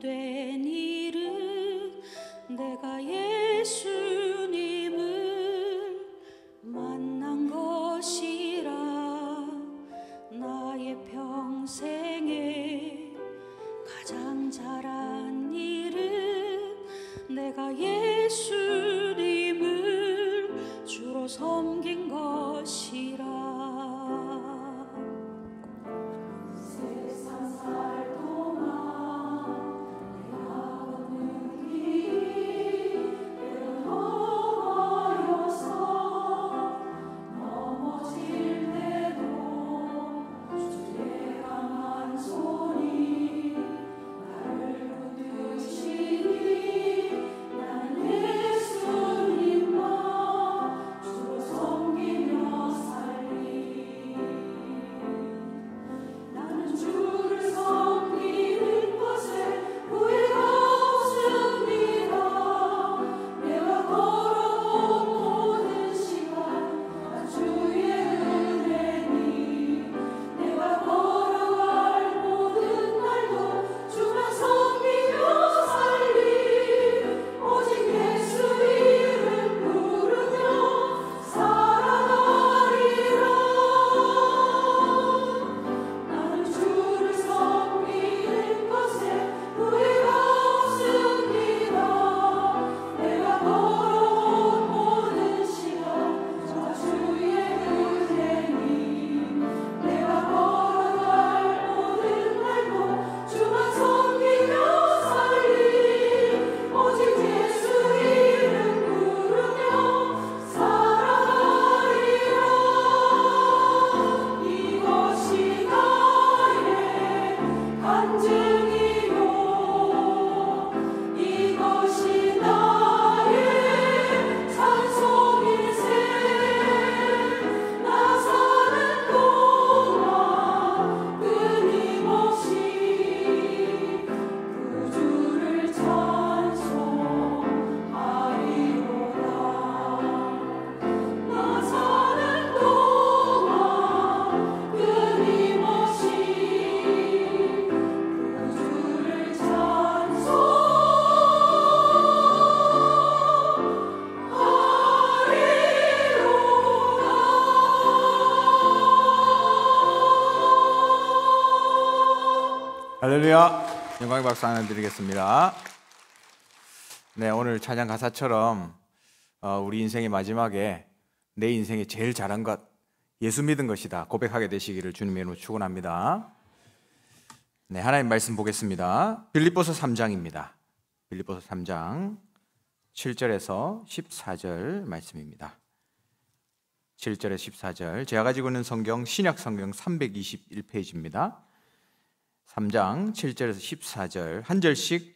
对。 할렐루야. 영광의 박수 하나 드리겠습니다. 네, 오늘 찬양 가사처럼 어, 우리 인생의 마지막에 내 인생에 제일 잘한 것 예수 믿은 것이다 고백하게 되시기를 주님의 이름으로 축원합니다. 네, 하나님 말씀 보겠습니다. 빌립보서 3장입니다. 빌립보서 3장 7절에서 14절 말씀입니다. 7절에 14절. 제가 가지고 있는 성경 신약 성경 321페이지입니다. 3장 7절에서 14절 한 절씩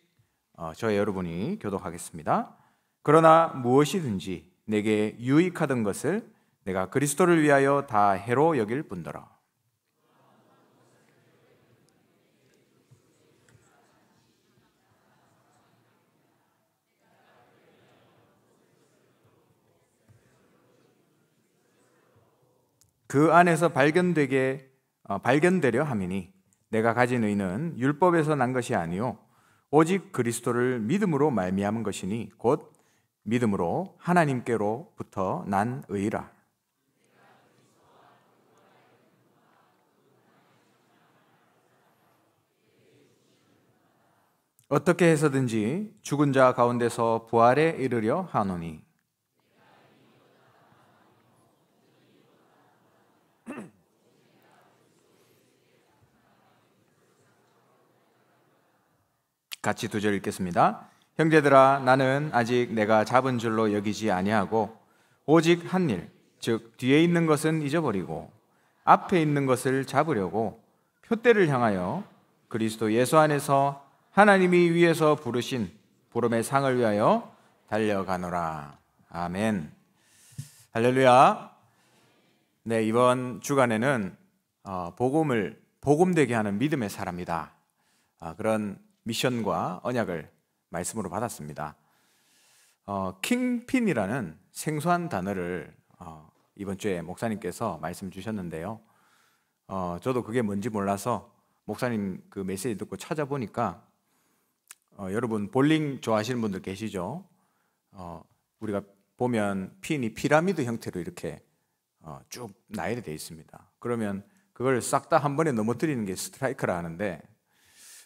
어, 저희 여러분이 교독하겠습니다. 그러나 무엇이든지 내게 유익하던 것을 내가 그리스도를 위하여 다 해로 여길 뿐더러 그 안에서 발견되게 어, 발견되려 함이니 내가 가진 의는 율법에서 난 것이 아니요 오직 그리스도를 믿음으로 말미암은 것이니 곧 믿음으로 하나님께로부터 난 의라. 어떻게 해서든지 죽은 자 가운데서 부활에 이르려 하노니 같이 두 절 읽겠습니다. 형제들아 나는 아직 내가 잡은 줄로 여기지 아니하고 오직 한일즉 뒤에 있는 것은 잊어버리고 앞에 있는 것을 잡으려고 표대를 향하여 그리스도 예수 안에서 하나님이 위에서 부르신 보름의 상을 위하여 달려가노라. 아멘. 할렐루야. 네, 이번 주간에는 어, 복음을 복음되게 하는 믿음의 사람이다. 아, 그런 미션과 언약을 말씀으로 받았습니다. 어, 킹핀이라는 생소한 단어를 어, 이번 주에 목사님께서 말씀 주셨는데요. 어, 저도 그게 뭔지 몰라서 목사님 그 메시지 듣고 찾아보니까 어, 여러분 볼링 좋아하시는 분들 계시죠? 어, 우리가 보면 핀이 피라미드 형태로 이렇게 어, 쭉 나열이 되어 있습니다. 그러면 그걸 싹 다 한 번에 넘어뜨리는 게 스트라이크라 하는데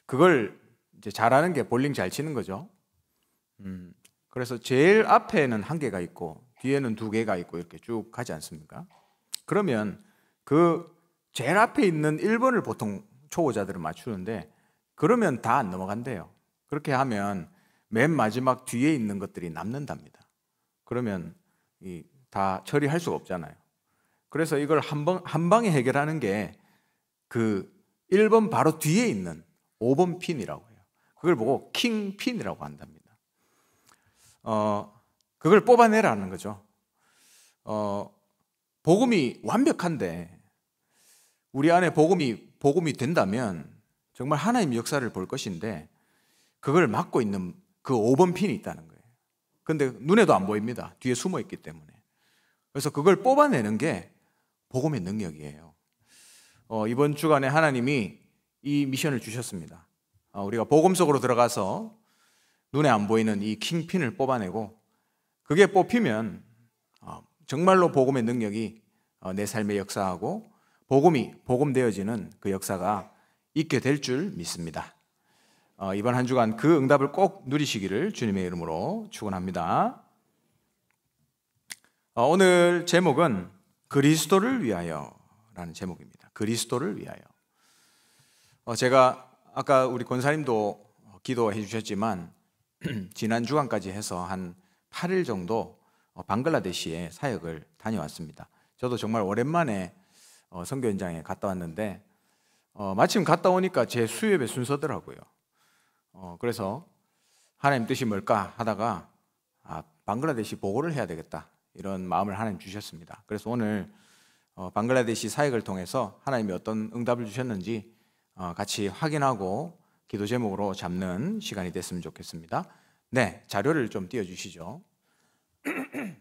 그걸 이제 잘하는 게 볼링 잘 치는 거죠. 음, 그래서 제일 앞에는 한 개가 있고 뒤에는 두 개가 있고 이렇게 쭉 가지 않습니까? 그러면 그 제일 앞에 있는 1번을 보통 초보자들은 맞추는데 그러면 다 안 넘어간대요. 그렇게 하면 맨 마지막 뒤에 있는 것들이 남는답니다. 그러면 이, 다 처리할 수가 없잖아요. 그래서 이걸 한, 번, 한 방에 해결하는 게 그 1번 바로 뒤에 있는 5번 핀이라고요. 그걸 보고 킹핀이라고 한답니다. 어, 그걸 뽑아내라는 거죠. 어, 복음이 완벽한데 우리 안에 복음이 복음이 된다면 정말 하나님 역사를 볼 것인데 그걸 막고 있는 그 5번 핀이 있다는 거예요. 근데 눈에도 안 보입니다. 뒤에 숨어 있기 때문에. 그래서 그걸 뽑아내는 게 복음의 능력이에요. 어, 이번 주간에 하나님이 이 미션을 주셨습니다. 어, 우리가 복음 속으로 들어가서 눈에 안 보이는 이 킹핀을 뽑아내고 그게 뽑히면 어, 정말로 복음의 능력이 어, 내 삶의 역사하고 복음이 복음되어지는 그 역사가 있게 될 줄 믿습니다. 이번 한 주간 그 응답을 꼭 누리시기를 주님의 이름으로 축원합니다. 오늘 제목은 그리스도를 위하여라는 제목입니다. 그리스도를 위하여. 제가 아까 우리 권사님도 기도해 주셨지만 지난 주간까지 해서 한 8일 정도 어, 방글라데시에 사역을 다녀왔습니다. 저도 정말 오랜만에 어, 선교 현장에 갔다 왔는데 어, 마침 갔다 오니까 제 수협의 순서더라고요. 그래서 하나님 뜻이 뭘까 하다가 아, 방글라데시 보고를 해야 되겠다 이런 마음을 하나님 주셨습니다. 그래서 오늘 방글라데시 사역을 통해서 하나님이 어떤 응답을 주셨는지 어, 같이 확인하고 기도 제목으로 잡는 시간이 됐으면 좋겠습니다. 네, 자료를 좀 띄워주시죠.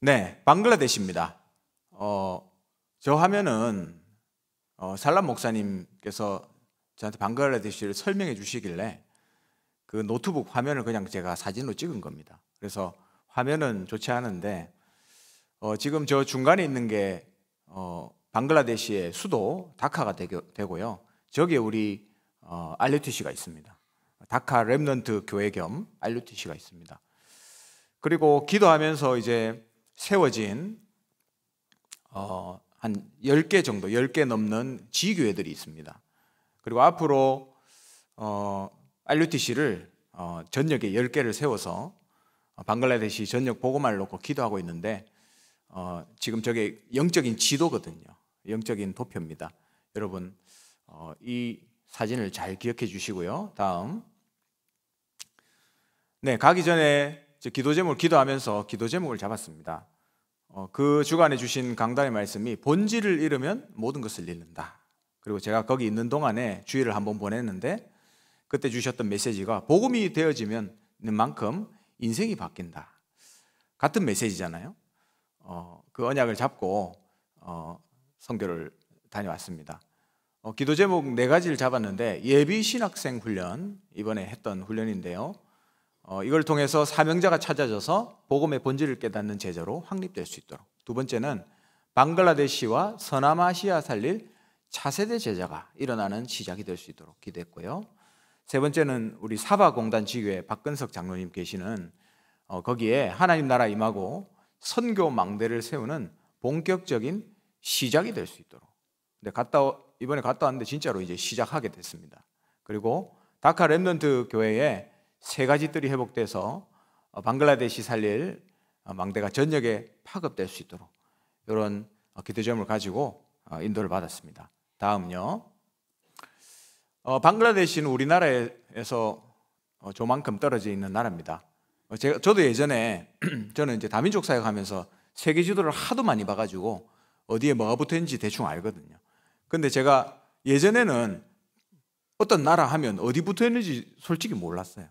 네, 방글라데시입니다. 어, 저화면은 어, 살람 목사님께서 저한테 방글라데시를 설명해 주시길래 그 노트북 화면을 그냥 제가 사진으로 찍은 겁니다. 그래서 화면은 좋지 않은데 어, 지금 저 중간에 있는 게 어, 방글라데시의 수도 다카가 되고요. 저기에 우리 어, 알루티시가 있습니다. 다카 랩넌트 교회 겸 알루티시가 있습니다. 그리고 기도하면서 이제 세워진 어, 한 10개 정도, 10개 넘는 지교회들이 있습니다. 그리고 앞으로 어, 알루티시를 어, 전역에 10개를 세워서 어, 방글라데시 전역 보고말 놓고 기도하고 있는데 어, 지금 저게 영적인 지도거든요. 영적인 도표입니다. 여러분 어, 이 사진을 잘 기억해 주시고요. 다음 네 가기 전에 기도 제목을 기도하면서 기도 제목을 잡았습니다. 어, 그 주간에 주신 강단의 말씀이 본질을 잃으면 모든 것을 잃는다. 그리고 제가 거기 있는 동안에 주의를 한 번 보냈는데 그때 주셨던 메시지가 복음이 되어지면 만큼 인생이 바뀐다. 같은 메시지잖아요. 어, 그 언약을 잡고 어, 선교를 다녀왔습니다. 어, 기도 제목 네 가지를 잡았는데 예비 신학생 훈련 이번에 했던 훈련인데요. 어, 이걸 통해서 사명자가 찾아져서 복음의 본질을 깨닫는 제자로 확립될 수 있도록 두 번째는 방글라데시와 서남아시아 살릴 차세대 제자가 일어나는 시작이 될 수 있도록 기대했고요. 세 번째는 우리 사바공단 지교회 박근석 장로님 계시는 어, 거기에 하나님 나라 임하고 선교 망대를 세우는 본격적인 시작이 될 수 있도록. 근데 갔다 이번에 갔다 왔는데 진짜로 이제 시작하게 됐습니다. 그리고 다카 랩넌트 교회에 세 가지 들이 회복돼서 어, 방글라데시 살릴 어, 망대가 전역에 파급될 수 있도록 이런 어, 기대점을 가지고 인도를 받았습니다. 다음요. 어, 방글라데시는 우리나라에서 조만큼 떨어져 있는 나라입니다. 제가 저도 예전에 저는 이제 다민족 사역 하면서 세계 지도를 하도 많이 봐가지고 어디에 뭐가 붙어있는지 대충 알거든요. 근데 제가 예전에는 어떤 나라 하면 어디 붙어있는지 솔직히 몰랐어요.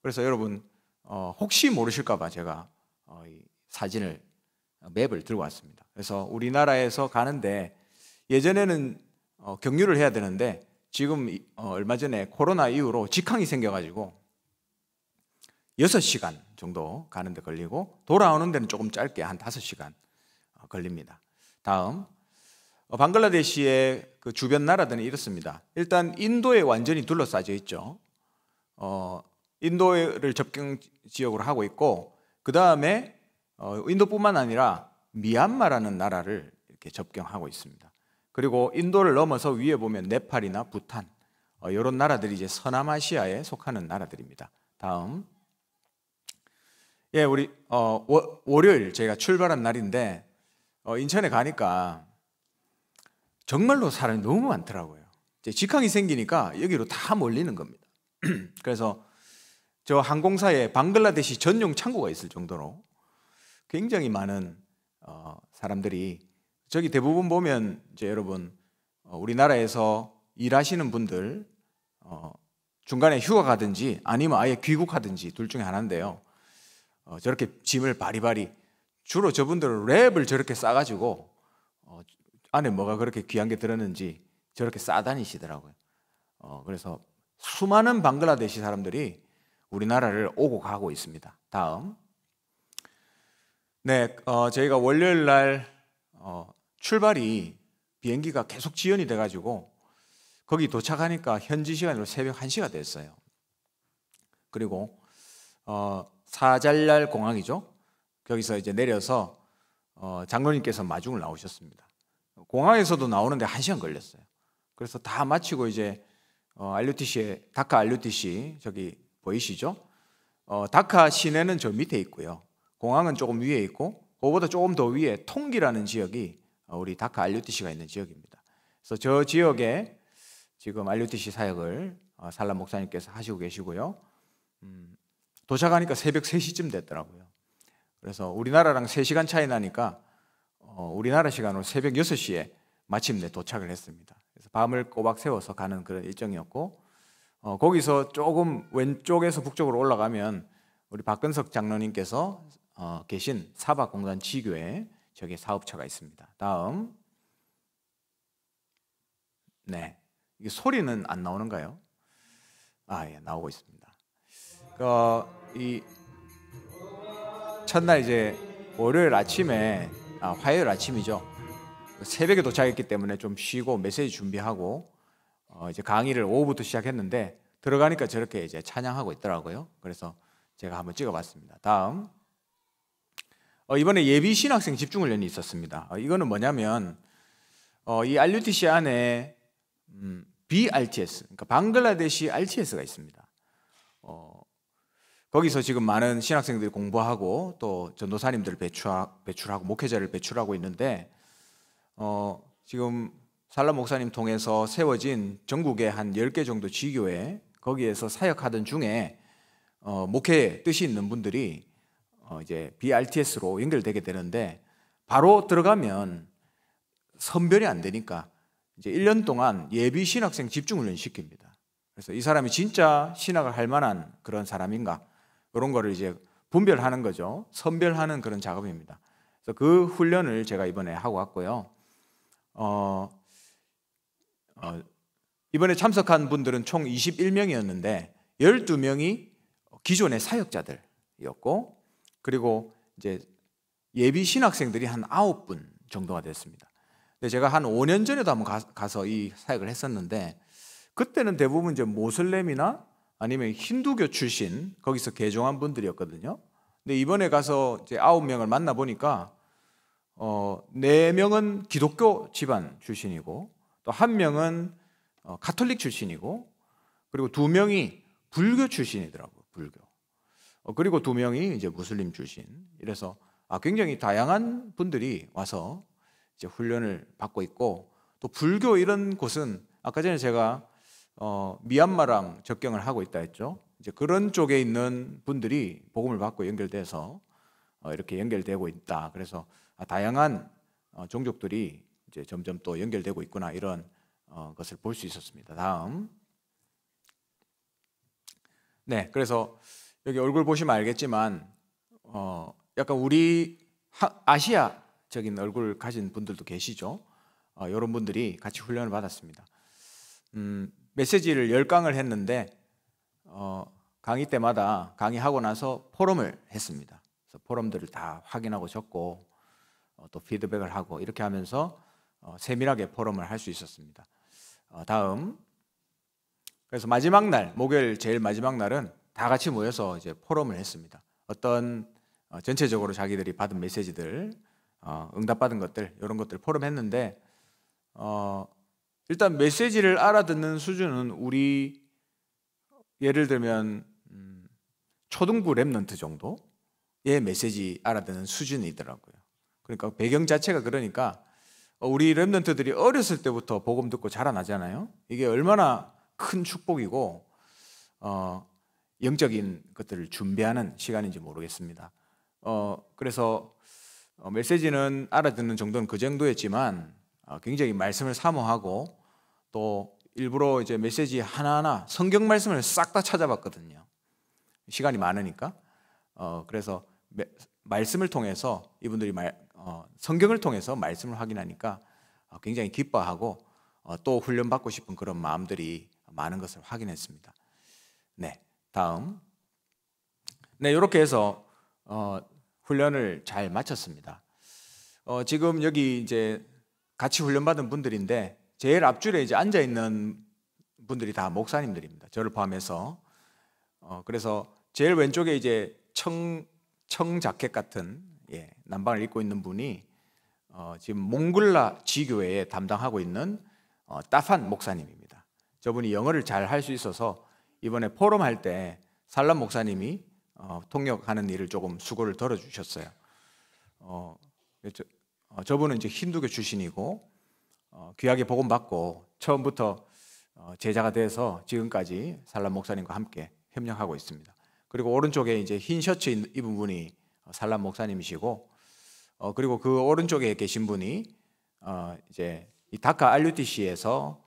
그래서 여러분 어, 혹시 모르실까봐 제가 어, 사진을 어, 맵을 들고 왔습니다. 그래서 우리나라에서 가는데 예전에는 어, 경유를 해야 되는데 지금 어, 얼마 전에 코로나 이후로 직항이 생겨가지고 6시간 정도 가는데 걸리고 돌아오는 데는 조금 짧게 한 5시간 어, 걸립니다. 다음 어, 방글라데시의 그 주변 나라들은 이렇습니다. 일단 인도에 완전히 둘러싸져 있죠. 어, 인도를 접경 지역으로 하고 있고 그 다음에 어, 인도뿐만 아니라 미얀마라는 나라를 이렇게 접경하고 있습니다. 그리고 인도를 넘어서 위에 보면 네팔이나 부탄 어, 이런 나라들이 이제 서남아시아에 속하는 나라들입니다. 다음 예 우리 어, 월, 월요일 저희가 출발한 날인데 어, 인천에 가니까 정말로 사람이 너무 많더라고요. 이제 직항이 생기니까 여기로 다 몰리는 겁니다. 그래서 저 항공사에 방글라데시 전용 창고가 있을 정도로 굉장히 많은 어, 사람들이 저기 대부분 보면 이제 여러분 어, 우리나라에서 일하시는 분들 어, 중간에 휴가 가든지 아니면 아예 귀국하든지 둘 중에 하나인데요. 어, 저렇게 짐을 바리바리 주로 저분들은 랩을 저렇게 싸가지고 어, 안에 뭐가 그렇게 귀한 게 들었는지 저렇게 싸다니시더라고요. 어, 그래서 수많은 방글라데시 사람들이 우리나라를 오고 가고 있습니다. 다음. 네, 어, 저희가 월요일 날 어, 출발이 비행기가 계속 지연이 돼가지고 거기 도착하니까 현지 시간으로 새벽 1시가 됐어요. 그리고 어, 사잘날 공항이죠. 거기서 이제 내려서 어, 장로님께서 마중을 나오셨습니다. 공항에서도 나오는데 한 시간 걸렸어요. 그래서 다 마치고 이제 어, 알루티시에 다카 알루티시 저기 보이시죠? 어, 다카 시내는 저 밑에 있고요. 공항은 조금 위에 있고 그보다 조금 더 위에 통기라는 지역이 어, 우리 다카 알루티시가 있는 지역입니다. 그래서 저 지역에 지금 알루티시 사역을 어, 살람 목사님께서 하시고 계시고요. 음, 도착하니까 새벽 3시쯤 됐더라고요. 그래서 우리나라랑 3시간 차이 나니까 어, 우리나라 시간으로 새벽 6시에 마침내 도착을 했습니다. 그래서 밤을 꼬박 세워서 가는 그런 일정이었고 어, 거기서 조금 왼쪽에서 북쪽으로 올라가면 우리 박근석 장로님께서 어, 계신 사박공단 지교에 저기 사업처가 있습니다. 다음 네 이게 소리는 안 나오는가요? 아 예 나오고 있습니다. 그, 이 첫날 이제 월요일 아침에 아, 화요일 아침이죠. 새벽에 도착했기 때문에 좀 쉬고 메시지 준비하고 어, 이제 강의를 오후부터 시작했는데 들어가니까 저렇게 이제 찬양하고 있더라고요. 그래서 제가 한번 찍어봤습니다. 다음 어, 이번에 예비 신학생 집중훈련이 있었습니다. 어, 이거는 뭐냐면 어, 이 RUTC 안에 음, BRTS 그러니까 방글라데시 RTS가 있습니다. 어, 거기서 지금 많은 신학생들이 공부하고 또 전도사님들 배출하, 고 목회자를 배출하고 있는데 어, 지금 살라 목사님 통해서 세워진 전국의 한 10개 정도 지교회 거기에서 사역하던 중에 어, 목회 뜻이 있는 분들이 어, 이제 BRTS로 연결되게 되는데 바로 들어가면 선별이 안 되니까 이제 1년 동안 예비 신학생 집중 훈련 시킵니다. 그래서 이 사람이 진짜 신학을 할 만한 그런 사람인가 이런 거를 이제 분별하는 거죠. 선별하는 그런 작업입니다. 그래서 그 훈련을 제가 이번에 하고 왔고요. 어, 어, 이번에 참석한 분들은 총 21명이었는데 12명이 기존의 사역자들이었고 그리고 이제 예비 신학생들이 한 9분 정도가 됐습니다. 근데 제가 한 5년 전에도 한번 가서 이 사역을 했었는데 그때는 대부분 이제 모슬렘이나 아니면 힌두교 출신 거기서 개종한 분들이었거든요. 근데 이번에 가서 이제 아홉 명을 만나 보니까 어, 네 명은 기독교 집안 출신이고 또 한 명은 어, 가톨릭 출신이고 그리고 두 명이 불교 출신이더라고요. 불교. 어, 그리고 두 명이 이제 무슬림 출신. 이래서 아, 굉장히 다양한 분들이 와서 이제 훈련을 받고 있고 또 불교 이런 곳은 아까 전에 제가 어, 미얀마랑 접경을 하고 있다 했죠. 이제 그런 쪽에 있는 분들이 복음을 받고 연결돼서 어, 이렇게 연결되고 있다. 그래서 아, 다양한 어, 종족들이 이제 점점 또 연결되고 있구나 이런 어, 것을 볼 수 있었습니다. 다음. 네, 그래서 여기 얼굴 보시면 알겠지만 어, 약간 우리 하, 아시아적인 얼굴 가진 분들도 계시죠. 어, 이런 분들이 같이 훈련을 받았습니다. 음, 메시지를 열강을 했는데 어, 강의 때마다 강의하고 나서 포럼을 했습니다. 그래서 포럼들을 다 확인하고 적고 어, 또 피드백을 하고 이렇게 하면서 어, 세밀하게 포럼을 할 수 있었습니다. 어, 다음 그래서 마지막 날 목요일 제일 마지막 날은 다 같이 모여서 이제 포럼을 했습니다. 어떤 어, 전체적으로 자기들이 받은 메시지들 어, 응답받은 것들 이런 것들 포럼했는데 어, 일단 메시지를 알아듣는 수준은 우리 예를 들면 음, 초등부 랩넌트 정도의 메시지 알아듣는 수준이더라고요. 그러니까 배경 자체가 그러니까 어, 우리 랩넌트들이 어렸을 때부터 복음 듣고 자라나잖아요. 이게 얼마나 큰 축복이고 어, 영적인 것들을 준비하는 시간인지 모르겠습니다. 어, 그래서 어, 메시지는 알아듣는 정도는 그 정도였지만 어, 굉장히 말씀을 사모하고 또 일부러 이제 메시지 하나하나 성경 말씀을 싹 다 찾아봤거든요. 시간이 많으니까. 어, 그래서 매, 말씀을 통해서 이분들이 말, 어, 성경을 통해서 말씀을 확인하니까 어, 굉장히 기뻐하고 어, 또 훈련받고 싶은 그런 마음들이 많은 것을 확인했습니다. 네, 다음. 네, 이렇게 해서 어, 훈련을 잘 마쳤습니다. 어, 지금 여기 이제 같이 훈련받은 분들인데 제일 앞줄에 이제 앉아 있는 분들이 다 목사님들입니다. 저를 포함해서. 어, 그래서 제일 왼쪽에 이제 청, 청 자켓 같은 예, 남방을 입고 있는 분이 어, 지금 몽글라 지교회에 담당하고 있는 어, 따판 목사님입니다. 저분이 영어를 잘 할 수 있어서 이번에 포럼 할때 살람 목사님이 어, 통역하는 일을 조금 수고를 덜어주셨어요. 어, 저, 어, 분은 이제 힌두교 출신이고 어, 귀하게 복음 받고 처음부터 어, 제자가 돼서 지금까지 살람 목사님과 함께 협력하고 있습니다. 그리고 오른쪽에 이제 흰 셔츠 입은 분이 어, 살람 목사님이시고 그리고 그 오른쪽에 계신 분이 이제 다카 알류티시에서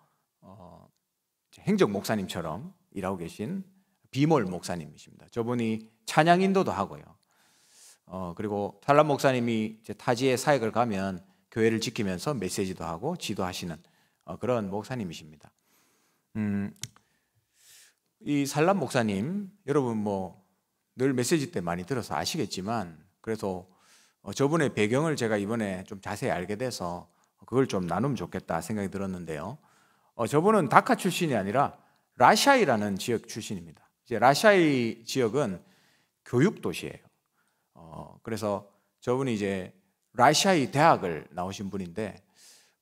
행정 목사님처럼 일하고 계신 비몰 목사님이십니다. 저분이 찬양 인도도 하고요. 그리고 살람 목사님이 타지에 사역을 가면 교회를 지키면서 메시지도 하고 지도하시는 어, 그런 목사님이십니다. 음, 이 산란 목사님 여러분 뭐 늘 메시지 때 많이 들어서 아시겠지만 그래서 어, 저분의 배경을 제가 이번에 좀 자세히 알게 돼서 그걸 좀 나누면 좋겠다 생각이 들었는데요. 어, 저분은 다카 출신이 아니라 라샤이라는 지역 출신입니다. 이제 라샤이 지역은 교육 도시예요. 어, 그래서 저분이 이제 라샤이 대학을 나오신 분인데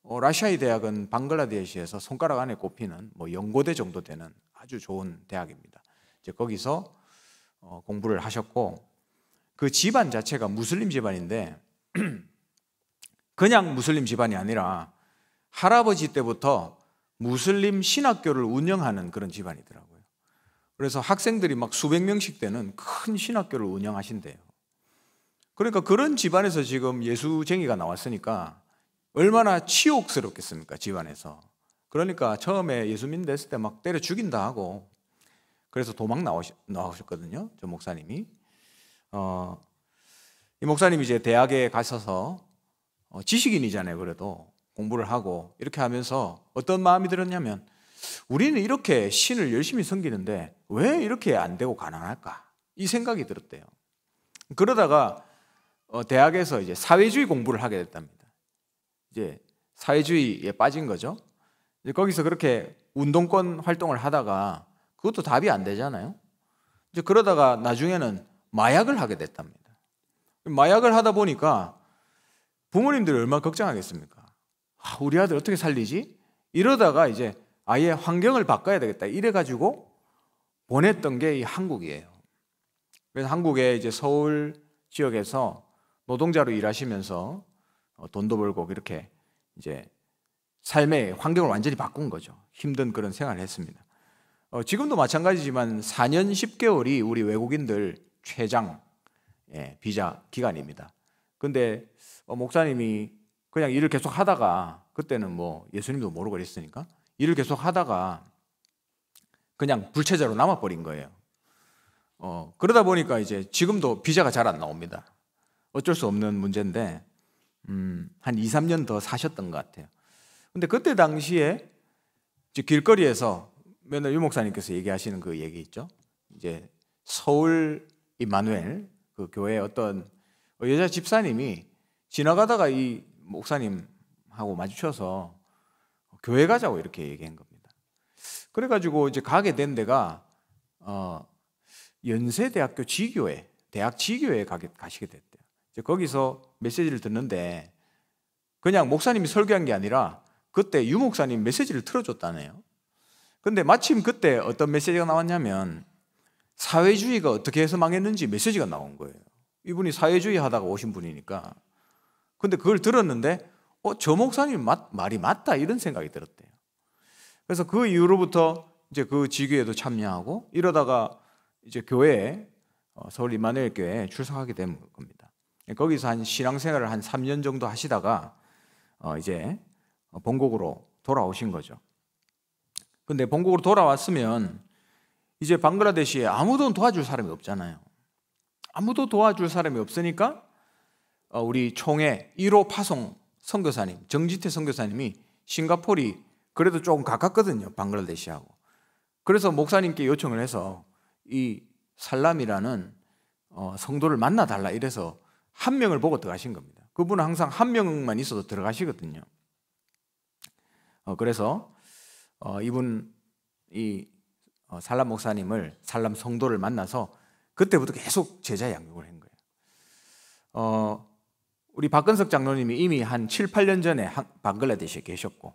어, 라샤이 대학은 방글라데시에서 손가락 안에 꼽히는 뭐 연고대 정도 되는 아주 좋은 대학입니다. 이제 거기서 어, 공부를 하셨고 그 집안 자체가 무슬림 집안인데 그냥 무슬림 집안이 아니라 할아버지 때부터 무슬림 신학교를 운영하는 그런 집안이더라고요. 그래서 학생들이 막 수백 명씩 되는 큰 신학교를 운영하신대요. 그러니까 그런 집안에서 지금 예수쟁이가 나왔으니까 얼마나 치욕스럽겠습니까, 집안에서. 그러니까 처음에 예수민 됐을 때 막 때려 죽인다 하고 그래서 도망 나오셨, 나오셨거든요, 저 목사님이. 어, 이 목사님이 이제 대학에 가셔서 어, 지식인이잖아요, 그래도. 공부를 하고 이렇게 하면서 어떤 마음이 들었냐면 우리는 이렇게 신을 열심히 섬기는데 왜 이렇게 안 되고 가난할까? 이 생각이 들었대요. 그러다가 어, 대학에서 이제 사회주의 공부를 하게 됐답니다. 이제 사회주의에 빠진 거죠. 이제 거기서 그렇게 운동권 활동을 하다가 그것도 답이 안 되잖아요. 이제 그러다가 나중에는 마약을 하게 됐답니다. 마약을 하다 보니까 부모님들이 얼마나 걱정하겠습니까? 아, 우리 아들 어떻게 살리지? 이러다가 이제 아예 환경을 바꿔야 되겠다. 이래가지고 보냈던 게 이 한국이에요. 그래서 한국에 이제 서울 지역에서 노동자로 일하시면서 어, 돈도 벌고 이렇게 이제 삶의 환경을 완전히 바꾼 거죠. 힘든 그런 생활을 했습니다. 어, 지금도 마찬가지지만 4년 10개월이 우리 외국인들 최장 예, 비자 기간입니다. 근데 어, 목사님이 그냥 일을 계속 하다가 그때는 뭐 예수님도 모르고 그랬으니까 일을 계속 하다가 그냥 불체자로 남아버린 거예요. 어, 그러다 보니까 이제 지금도 비자가 잘 안 나옵니다. 어쩔 수 없는 문제인데 음, 한 2, 3년 더 사셨던 것 같아요. 근데 그때 당시에 길거리에서 맨날 유 목사님께서 얘기하시는 그 얘기 있죠. 이제 서울 이마누엘 그 교회 어떤 어, 여자 집사님이 지나가다가 이 목사님하고 마주쳐서 교회 가자고 이렇게 얘기한 겁니다. 그래가지고 이제 가게 된 데가 어, 연세대학교 지교회, 대학 지교회에 가게, 가시게 됐다. 거기서 메시지를 듣는데 그냥 목사님이 설교한 게 아니라 그때 유 목사님 메시지를 틀어줬다네요. 근데 마침 그때 어떤 메시지가 나왔냐면 사회주의가 어떻게 해서 망했는지 메시지가 나온 거예요. 이분이 사회주의 하다가 오신 분이니까. 근데 그걸 들었는데 어, 저 목사님 맞, 말이 맞다 이런 생각이 들었대요. 그래서 그 이후로부터 이제 그 직위에도 참여하고 이러다가 이제 교회에 어, 서울 이마누 교회에 출석하게 된 겁니다. 예, 거기서 한 신앙생활을 한 3년 정도 하시다가 어, 이제 어, 본국으로 돌아오신 거죠. 근데 본국으로 돌아왔으면 이제 방글라데시에 아무도 도와줄 사람이 없잖아요. 아무도 도와줄 사람이 없으니까 어, 우리 총회 1호 파송 선교사님 정지태 선교사님이 싱가포르이 그래도 조금 가깝거든요. 방글라데시하고. 그래서 목사님께 요청을 해서 이 살람이라는 성도를 만나달라 이래서 한 명을 보고 들어가신 겁니다. 그분은 항상 한 명만 있어도 들어가시거든요. 어, 그래서 어, 이분 이 어, 살람 목사님을 살람 성도를 만나서 그때부터 계속 제자 양육을 한 거예요. 어, 우리 박근석 장로님이 이미 한 7, 8년 전에 방글라데시에 계셨고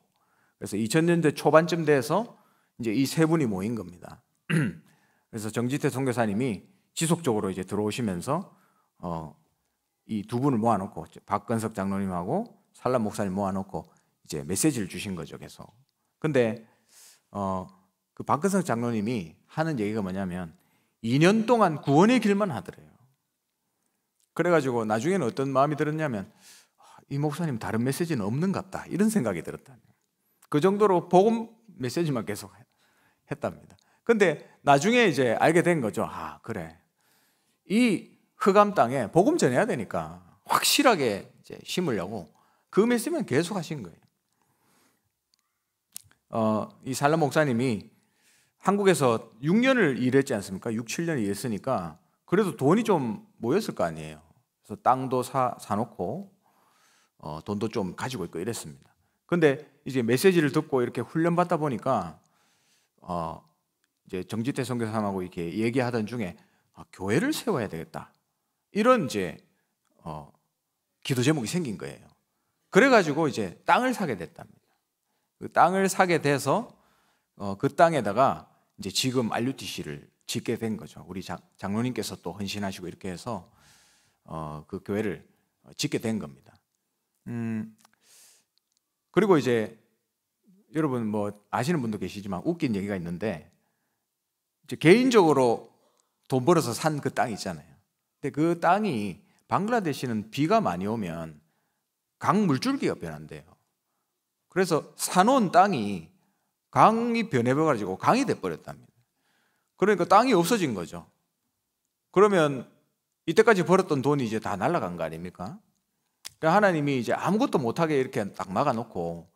그래서 2000년대 초반쯤 돼서 이제 이 세 분이 모인 겁니다. 그래서 정지태 선교사님이 지속적으로 이제 들어오시면서 어, 이두 분을 모아놓고 박근석 장로님하고 살라 목사님 모아놓고 이제 메시지를 주신 거죠 계속. 근데 어, 그 박근석 장로님이 하는 얘기가 뭐냐면 2년 동안 구원의 길만 하더래요. 그래가지고 나중에는 어떤 마음이 들었냐면 아, 이 목사님 다른 메시지는 없는 것 같다 이런 생각이 들었다며. 그 정도로 복음 메시지만 계속 했답니다. 근데 나중에 이제 알게 된 거죠. 아 그래 이 흑암 땅에 복음 전해야 되니까 확실하게 이제 심으려고 그 메시면 계속 하신 거예요. 어, 이 살람 목사님이 한국에서 6년을 일했지 않습니까? 6, 7년 일했으니까 그래도 돈이 좀 모였을 거 아니에요. 그래서 땅도 사, 사놓고 어, 돈도 좀 가지고 있고 이랬습니다. 근데 이제 메시지를 듣고 이렇게 훈련받다 보니까 어, 이제 정지태 선교사님하고 이렇게 얘기하던 중에 아, 교회를 세워야 되겠다. 이런 이제 어, 기도 제목이 생긴 거예요. 그래가지고 이제 땅을 사게 됐답니다. 그 땅을 사게 돼서 어, 그 땅에다가 이제 지금 알류티시를 짓게 된 거죠. 우리 장, 장로님께서 또 헌신하시고 이렇게 해서 어, 그 교회를 짓게 된 겁니다. 음, 그리고 이제 여러분 뭐 아시는 분도 계시지만 웃긴 얘기가 있는데 이제 개인적으로 돈 벌어서 산 그땅 있잖아요. 근데 그 땅이 방글라데시는 비가 많이 오면 강 물줄기가 변한대요. 그래서 사놓은 땅이 강이 변해버가지고 려 강이 돼버렸답니다. 그러니까 땅이 없어진 거죠. 그러면 이때까지 벌었던 돈이 이제 다 날라간 거 아닙니까? 그러니까 하나님이 이제 아무것도 못하게 이렇게 딱 막아놓고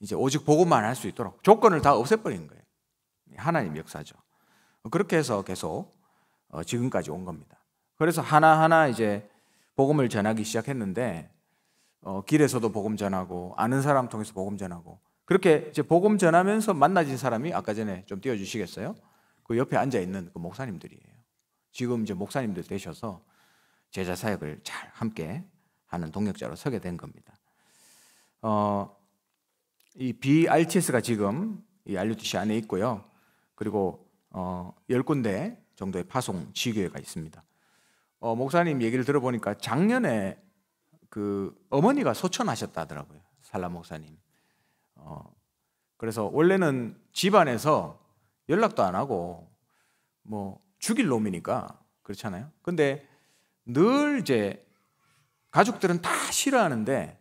이제 오직 보고만 할 수 있도록 조건을 다 없애버린 거예요. 하나님 역사죠. 그렇게 해서 계속 어, 지금까지 온 겁니다. 그래서 하나하나 이제 복음을 전하기 시작했는데 어, 길에서도 복음 전하고 아는 사람 통해서 복음 전하고 그렇게 이제 복음 전하면서 만나진 사람이 아까 전에 좀 띄워주시겠어요? 그 옆에 앉아 있는 그 목사님들이에요. 지금 이제 목사님들 되셔서 제자 사역을 잘 함께 하는 동력자로 서게 된 겁니다. 어, 이 BRTS가 지금 이 RUTC 안에 있고요. 그리고 어, 1군데 정도의 파송 지교회가 있습니다. 어, 목사님 얘기를 들어보니까 작년에 그 어머니가 소천하셨다 하더라고요. 살라 목사님. 어, 그래서 원래는 집안에서 연락도 안 하고 뭐 죽일 놈이니까 그렇잖아요. 근데 늘 이제 가족들은 다 싫어하는데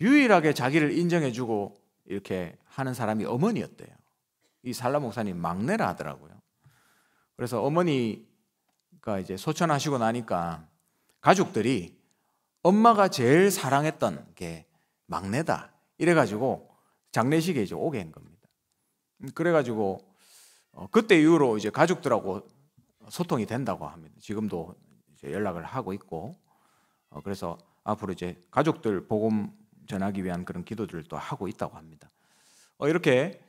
유일하게 자기를 인정해주고 이렇게 하는 사람이 어머니였대요. 이 살라 목사님 막내라 하더라고요. 그래서 어머니 그러니까 이제 소천하시고 나니까 가족들이 엄마가 제일 사랑했던 게 막내다. 이래가지고 장례식에 이제 오게 한 겁니다. 음, 그래가지고 어, 그때 이후로 이제 가족들하고 소통이 된다고 합니다. 지금도 연락을 하고 있고 어, 그래서 앞으로 이제 가족들 복음 전하기 위한 그런 기도들도 하고 있다고 합니다. 어, 이렇게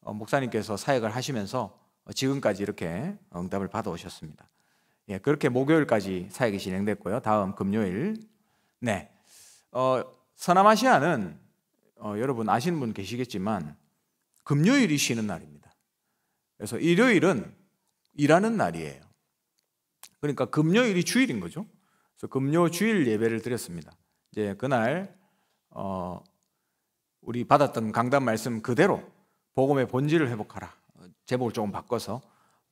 목사님께서 사역을 하시면서 지금까지 이렇게 응답을 받아오셨습니다. 예, 그렇게 목요일까지 사역이 진행됐고요. 다음 금요일. 네. 어, 서남아시아는 어, 여러분 아시는 분 계시겠지만 금요일이 쉬는 날입니다. 그래서 일요일은 일하는 날이에요. 그러니까 금요일이 주일인 거죠. 그래서 금요 주일 예배를 드렸습니다. 이제 그날 어, 우리 받았던 강단 말씀 그대로 복음의 본질을 회복하라. 제목을 조금 바꿔서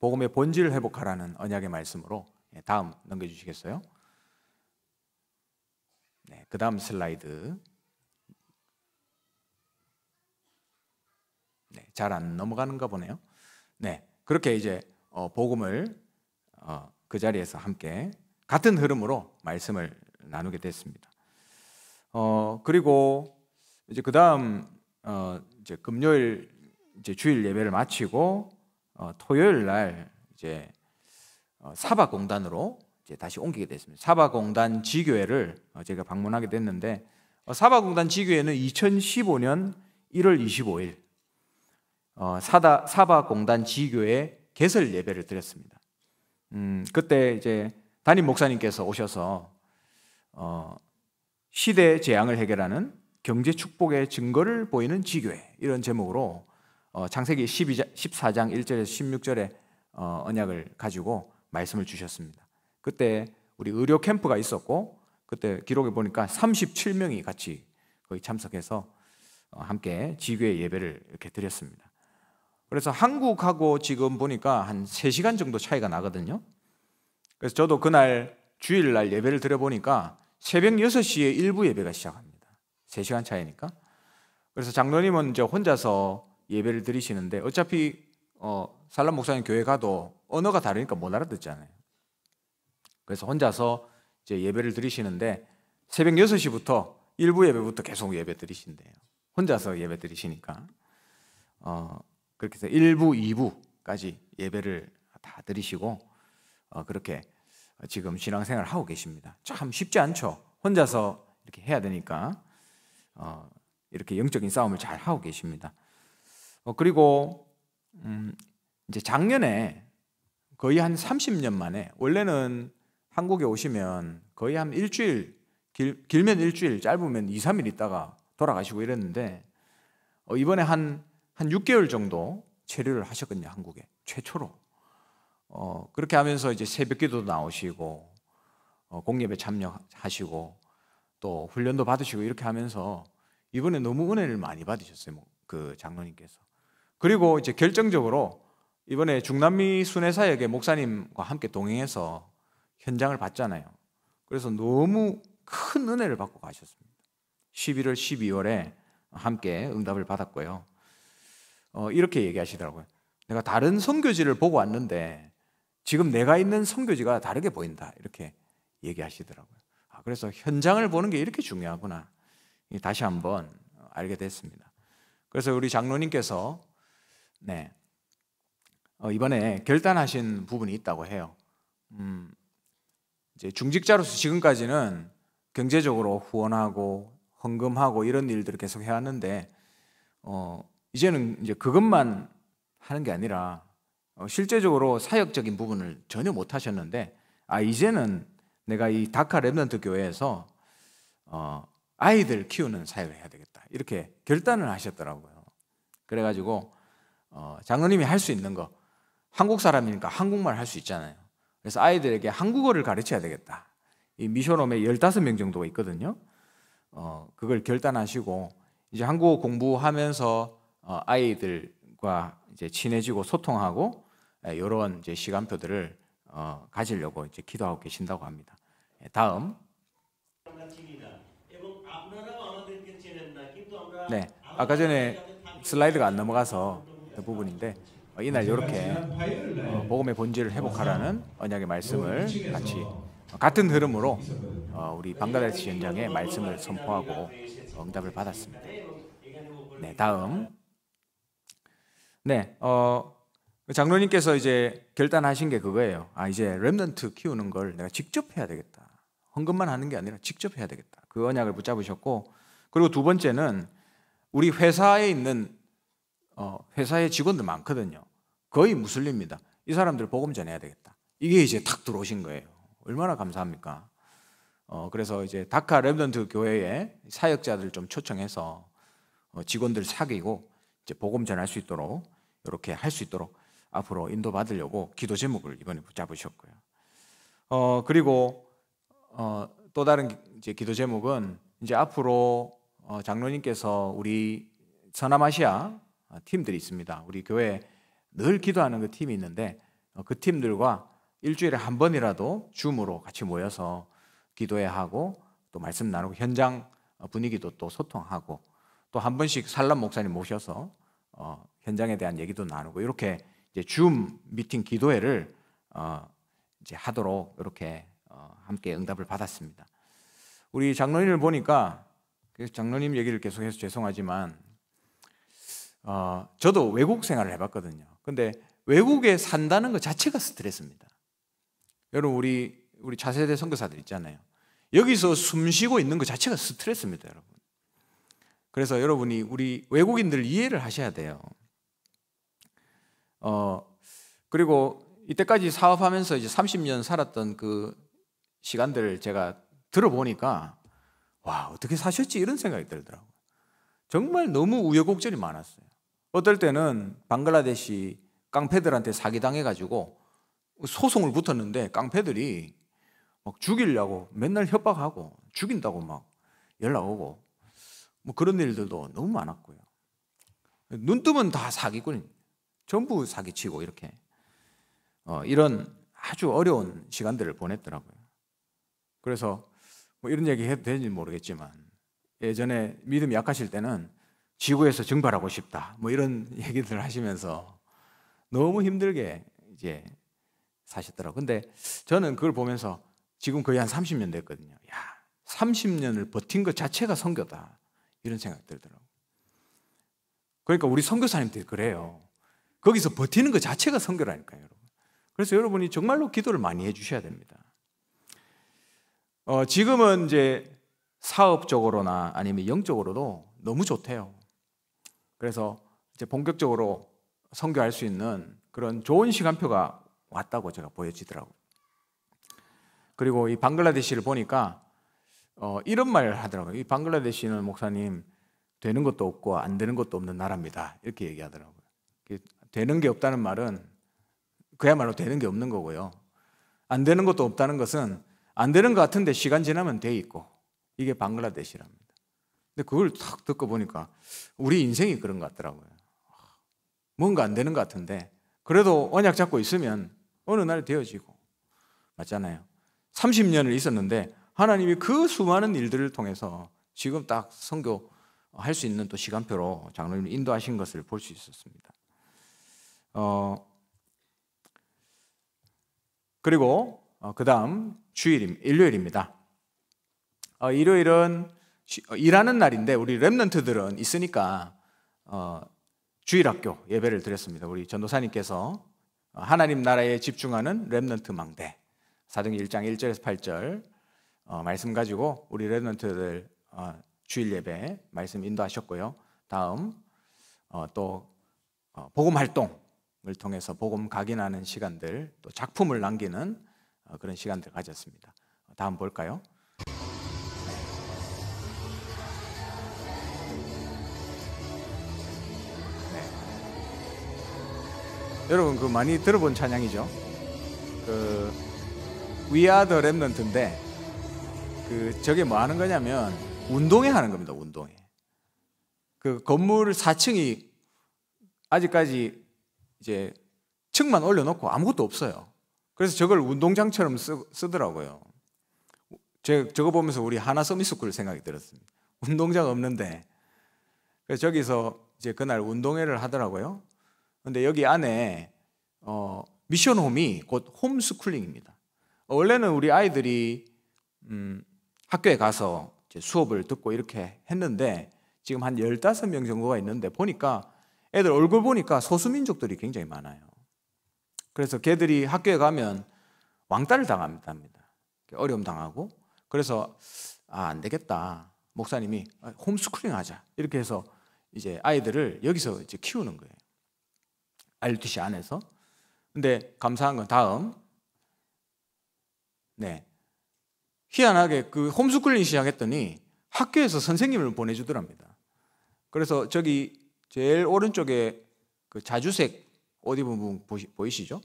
복음의 본질을 회복하라는 언약의 말씀으로 예, 다음 넘겨주시겠어요? 네, 그 다음 슬라이드. 네, 잘 안 넘어가는가 보네요. 네, 그렇게 이제 어, 복음을 어, 그 자리에서 함께 같은 흐름으로 말씀을 나누게 됐습니다. 어, 그리고 이제 그 다음 어, 이제 금요일 이제 주일 예배를 마치고 어, 토요일 날 이제 어, 사바공단으로 이제 다시 옮기게 됐습니다. 사바공단 지교회를 어, 제가 방문하게 됐는데 사바공단 지교회는 2015년 1월 25일 사다, 사바공단 지교회 개설 예배를 드렸습니다. 음, 그때 이제 담임 목사님께서 오셔서 시대 재앙을 해결하는 경제 축복의 증거를 보이는 지교회 이런 제목으로 어, 창세기 1 4장 1절에서 16절에 어, 언약을 가지고 말씀을 주셨습니다. 그때 우리 의료 캠프가 있었고 그때 기록에 보니까 37명이 같이 거기 참석해서 어, 함께 지교의 예배를 이렇게 드렸습니다. 그래서 한국하고 지금 보니까 한 3시간 정도 차이가 나거든요. 그래서 저도 그날 주일날 예배를 드려보니까 새벽 6시에 일부 예배가 시작합니다. 3시간 차이니까. 그래서 장로님은 저 혼자서 예배를 드리시는데 어차피 어, 살람 목사님 교회 가도 언어가 다르니까 못 알아듣잖아요. 그래서 혼자서 이제 예배를 드리시는데 새벽 6시부터 일부 예배부터 계속 예배 드리신대요. 혼자서 예배 드리시니까. 어, 그렇게 해서 1부, 2부까지 예배를 다 드리시고 어, 그렇게 지금 신앙생활 하고 계십니다. 참 쉽지 않죠. 혼자서 이렇게 해야 되니까 어, 이렇게 영적인 싸움을 잘 하고 계십니다. 어, 그리고 음, 이제 작년에 거의 한 30년 만에 원래는 한국에 오시면 거의 한 일주일 길, 길면 일주일 짧으면 2, 3일 있다가 돌아가시고 이랬는데 어, 이번에 한, 한 6개월 정도 체류를 하셨거든요 한국에 최초로 어, 그렇게 하면서 이제 새벽기도 나오시고 어, 공예에 참여하시고 또 훈련도 받으시고 이렇게 하면서 이번에 너무 은혜를 많이 받으셨어요 뭐, 그 장로님께서 그리고 이제 결정적으로 이번에 중남미 순회사역에 목사님과 함께 동행해서 현장을 봤잖아요. 그래서 너무 큰 은혜를 받고 가셨습니다. 11월, 12월에 함께 응답을 받았고요. 어, 이렇게 얘기하시더라고요. 내가 다른 선교지를 보고 왔는데 지금 내가 있는 선교지가 다르게 보인다. 이렇게 얘기하시더라고요. 아, 그래서 현장을 보는 게 이렇게 중요하구나. 다시 한번 알게 됐습니다. 그래서 우리 장로님께서 네. 어, 이번에 결단하신 부분이 있다고 해요. 음, 이제 중직자로서 지금까지는 경제적으로 후원하고 헌금하고 이런 일들을 계속 해왔는데 어, 이제는 이제 그것만 하는 게 아니라 어, 실제적으로 사역적인 부분을 전혀 못 하셨는데 아 이제는 내가 이 다카 랩런트 교회에서 어, 아이들 키우는 사역을 해야 되겠다 이렇게 결단을 하셨더라고요. 그래가지고 어, 장로님이 할 수 있는 거 한국 사람이니까 한국말 할 수 있잖아요. 그래서 아이들에게 한국어를 가르쳐야 되겠다. 이 미션홈에 15명 정도가 있거든요. 어, 그걸 결단하시고 이제 한국어 공부하면서 어, 아이들과 이제 친해지고 소통하고 예, 이런 이제 시간표들을 어, 가지려고 이제 기도하고 계신다고 합니다. 예, 다음. 네, 아까 전에 슬라이드가 안 넘어가서 부분인데 어, 이날 이렇게 어, 복음의 본질을 회복하라는 언약의 말씀을 같이 어, 같은 흐름으로 우리 방글라데시 현장에 말씀을 선포하고 응답을 받았습니다. 네, 다음. 네, 어, 장로님께서 이제 결단하신 게 그거예요. 아, 이제 렘넌트 키우는 걸 내가 직접 해야 되겠다. 헌금만 하는 게 아니라 직접 해야 되겠다. 그 언약을 붙잡으셨고, 그리고 두 번째는 우리 회사에 있는 어, 회사의 직원들 많거든요. 거의 무슬림입니다. 이 사람들 복음 전해야 되겠다. 이게 이제 탁 들어오신 거예요. 얼마나 감사합니까? 어, 그래서 이제 다카 랩던트 교회에 사역자들 좀 초청해서 어, 직원들 사귀고 이제 복음 전할 수 있도록 이렇게 할 수 있도록 앞으로 인도받으려고 기도 제목을 이번에 붙잡으셨고요. 어, 그리고 어, 또 다른 이제 기도 제목은 이제 앞으로 어, 장로님께서 우리 서남아시아 어, 팀들이 있습니다. 우리 교회에 늘 기도하는 그 팀이 있는데 어, 그 팀들과 일주일에 한 번이라도 줌으로 같이 모여서 기도해 하고 또 말씀 나누고 현장 어, 분위기도 또 소통하고 또 한 번씩 산란 목사님 모셔서 어, 현장에 대한 얘기도 나누고 이렇게 이제 줌 미팅 기도회를 어, 이제 하도록 이렇게 어, 함께 응답을 받았습니다. 우리 장로님을 보니까 그 장로님 얘기를 계속해서 죄송하지만 어, 저도 외국 생활을 해봤거든요. 근데 외국에 산다는 것 자체가 스트레스입니다. 여러분 우리 우리 차세대 선교사들 있잖아요. 여기서 숨쉬고 있는 것 자체가 스트레스입니다, 여러분. 그래서 여러분이 우리 외국인들 이해를 하셔야 돼요. 어 그리고 이때까지 사업하면서 이제 30년 살았던 그 시간들을 제가 들어보니까 와 어떻게 사셨지 이런 생각이 들더라고요. 정말 너무 우여곡절이 많았어요. 어떨 때는 방글라데시 깡패들한테 사기당해가지고 소송을 붙었는데 깡패들이 막 죽이려고 맨날 협박하고 죽인다고 막 연락 오고 뭐 그런 일들도 너무 많았고요. 눈 뜨면 다 사기꾼, 전부 사기치고 이렇게 어, 이런 아주 어려운 시간들을 보냈더라고요. 그래서 뭐 이런 얘기 해도 되는지 모르겠지만 예전에 믿음이 약하실 때는 지구에서 증발하고 싶다. 뭐 이런 얘기들 하시면서 너무 힘들게 이제 사셨더라고 근데 저는 그걸 보면서 지금 거의 한 30년 됐거든요. 야, 30년을 버틴 것 자체가 선교다. 이런 생각 들더라고 그러니까 우리 선교사님들이 그래요. 거기서 버티는 것 자체가 선교라니까요, 여러분. 그래서 여러분이 정말로 기도를 많이 해 주셔야 됩니다. 어, 지금은 이제 사업적으로나 아니면 영적으로도 너무 좋대요. 그래서 이제 본격적으로 성교할수 있는 그런 좋은 시간표가 왔다고 제가 보여지더라고요. 그리고 이 방글라데시를 보니까 어, 이런 말을 하더라고요. 이 방글라데시는 목사님 되는 것도 없고 안 되는 것도 없는 나라입니다. 이렇게 얘기하더라고요. 되는 게 없다는 말은 그야말로 되는 게 없는 거고요. 안 되는 것도 없다는 것은 안 되는 것 같은데 시간 지나면 돼 있고 이게 방글라데시랍니다. 근데 그걸 탁 듣고 보니까 우리 인생이 그런 것 같더라고요. 뭔가 안 되는 것 같은데 그래도 언약 잡고 있으면 어느 날 되어지고 맞잖아요. 30년을 있었는데 하나님이 그 수많은 일들을 통해서 지금 딱 성교 할수 있는 또 시간표로 장로님 인도하신 것을 볼 수 있었습니다. 어 그리고 어, 그다음 주일임 일요일입니다. 어, 일요일은 어, 일하는 날인데 우리 랩런트들은 있으니까 어, 주일학교 예배를 드렸습니다. 우리 전도사님께서 어, 하나님 나라에 집중하는 랩런트 망대 사도 1장 1절에서 8절 어, 말씀 가지고 우리 랩런트들 어, 주일 예배 말씀 인도하셨고요. 다음 어, 또 복음 활동을 통해서 복음 각인하는 시간들 또 작품을 남기는 그런 시간들 가졌습니다. 다음 볼까요? 여러분 그 많이 들어본 찬양이죠. 그 We Are the Remnant인데 그 저게 뭐 하는 거냐면 운동회 하는 겁니다. 운동회. 그 건물 4층이 아직까지 이제 층만 올려놓고 아무것도 없어요. 그래서 저걸 운동장처럼 쓰, 더라고요 제, 저거 보면서 우리 하나 서미스쿨 생각이 들었습니다. 운동장 없는데. 그래서 저기서 이제 그날 운동회를 하더라고요. 근데 여기 안에 어, 미션 홈이 곧 홈스쿨링입니다. 원래는 우리 아이들이 음, 학교에 가서 수업을 듣고 이렇게 했는데 지금 한 15명 정도가 있는데 보니까 애들 얼굴 보니까 소수민족들이 굉장히 많아요. 그래서 걔들이 학교에 가면 왕따를 당합니다. 어려움 당하고 그래서 아, 안 되겠다. 목사님이 아, 홈스쿨링 하자. 이렇게 해서 이제 아이들을 여기서 이제 키우는 거예요. RUTC 안에서. 근데 감사한 건 다음. 네. 희한하게 그 홈스쿨링 시작했더니 학교에서 선생님을 보내주더랍니다. 그래서 저기 제일 오른쪽에 그 자주색 옷 입은 분 보시, 보이시죠?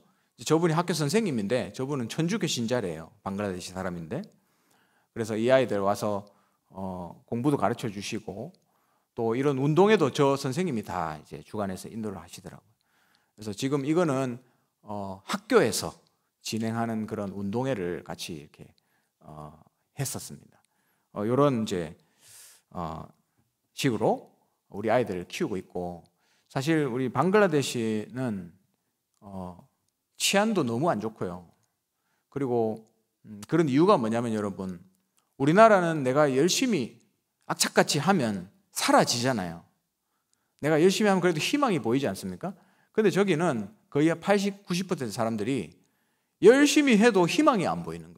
저분이 학교 선생님인데 저분은 천주교 신자래요. 방글라데시 사람인데. 그래서 이 아이들 와서 어, 공부도 가르쳐 주시고 또 이런 운동에도 저 선생님이 다 이제 주관해서 인도를 하시더라고요. 그래서 지금 이거는 어, 학교에서 진행하는 그런 운동회를 같이 이렇게 어, 했었습니다. 어, 이런 이제 어, 식으로 우리 아이들을 키우고 있고 사실 우리 방글라데시는 어, 치안도 너무 안 좋고요. 그리고 음, 그런 이유가 뭐냐면 여러분 우리나라는 내가 열심히 악착같이 하면 사라지잖아요. 내가 열심히 하면 그래도 희망이 보이지 않습니까? 근데 저기는 거의 80, 90% 사람들이 열심히 해도 희망이 안 보이는 거예요.